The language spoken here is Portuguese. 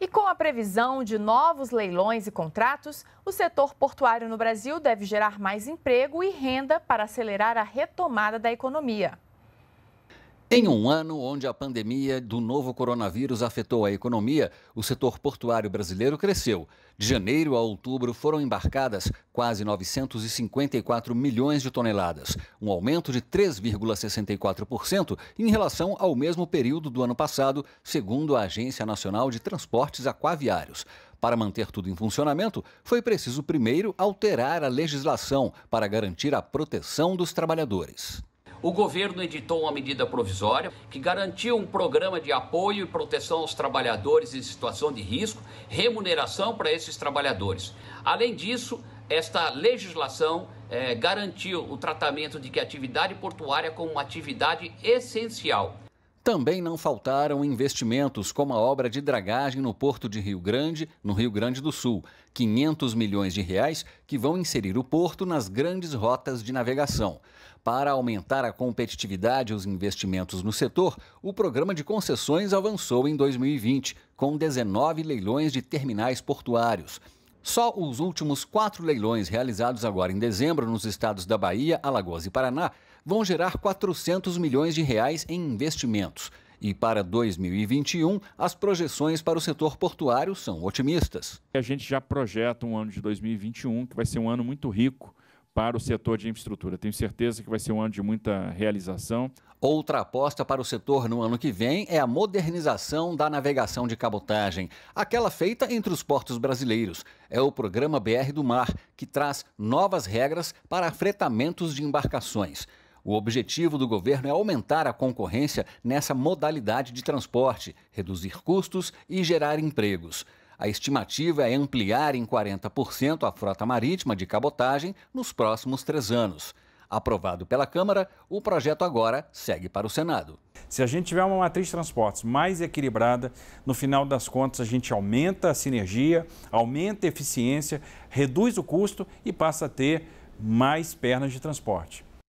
E com a previsão de novos leilões e contratos, o setor portuário no Brasil deve gerar mais emprego e renda para acelerar a retomada da economia. Em um ano onde a pandemia do novo coronavírus afetou a economia, o setor portuário brasileiro cresceu. De janeiro a outubro foram embarcadas quase 954 milhões de toneladas, um aumento de 3,64% em relação ao mesmo período do ano passado, segundo a Agência Nacional de Transportes Aquaviários. Para manter tudo em funcionamento, foi preciso primeiro alterar a legislação para garantir a proteção dos trabalhadores o governo editou uma medida provisória que garantiu um programa de apoio e proteção aos trabalhadores em situação de risco, remuneração para esses trabalhadores. Além disso, esta legislação é, garantiu o tratamento de que a atividade portuária como uma atividade essencial também não faltaram investimentos, como a obra de dragagem no Porto de Rio Grande, no Rio Grande do Sul, 500 milhões de reais que vão inserir o porto nas grandes rotas de navegação. Para aumentar a competitividade e os investimentos no setor, o programa de concessões avançou em 2020, com 19 leilões de terminais portuários. Só os últimos quatro leilões realizados agora em dezembro nos estados da Bahia, Alagoas e Paraná vão gerar 400 milhões de reais em investimentos. E para 2021, as projeções para o setor portuário são otimistas. A gente já projeta um ano de 2021 que vai ser um ano muito rico para o setor de infraestrutura. Tenho certeza que vai ser um ano de muita realização. Outra aposta para o setor no ano que vem é a modernização da navegação de cabotagem, aquela feita entre os portos brasileiros. É o programa BR do Mar, que traz novas regras para fretamentos de embarcações. O objetivo do governo é aumentar a concorrência nessa modalidade de transporte, reduzir custos e gerar empregos. A estimativa é ampliar em 40% a frota marítima de cabotagem nos próximos três anos. Aprovado pela Câmara, o projeto agora segue para o Senado. Se a gente tiver uma matriz de transportes mais equilibrada, no final das contas a gente aumenta a sinergia, aumenta a eficiência, reduz o custo e passa a ter mais pernas de transporte.